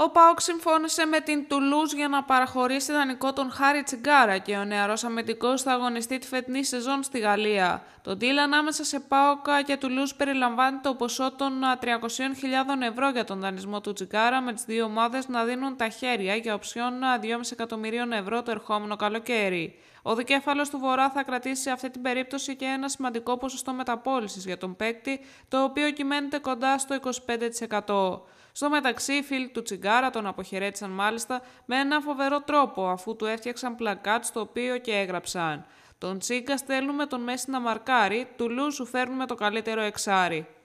Ο Πάοκ συμφώνησε με την τουλούς για να παραχωρήσει δανεικό τον Χάρη Τσιγκάρα και ο νεαρός αμυντικός θα αγωνιστεί τη φετινή σεζόν στη Γαλλία. Το deal ανάμεσα σε Πάοκ και Τουλούζ περιλαμβάνει το ποσό των 300.000 ευρώ για τον δανεισμό του Τσιγκάρα, με τις δύο ομάδες να δίνουν τα χέρια για οψιόν 2,5 εκατομμυρίων ευρώ το ερχόμενο καλοκαίρι. Ο δικέφαλος του Βορρά θα κρατήσει σε αυτή την περίπτωση και ένα σημαντικό ποσοστό μεταπόλησης για τον παίκτη, το οποίο κυμαίνεται κοντά στο 25%. Στο μεταξύ, οι φίλοι του Τσιγκάρα Άρα τον αποχαιρέτησαν μάλιστα με ένα φοβερό τρόπο αφού του έφτιαξαν πλακάτ στο οποίο και έγραψαν «Τον Τσίγκα στέλνουμε τον Μέση να μαρκάρει, του Λού σου φέρνουμε το καλύτερο εξάρι».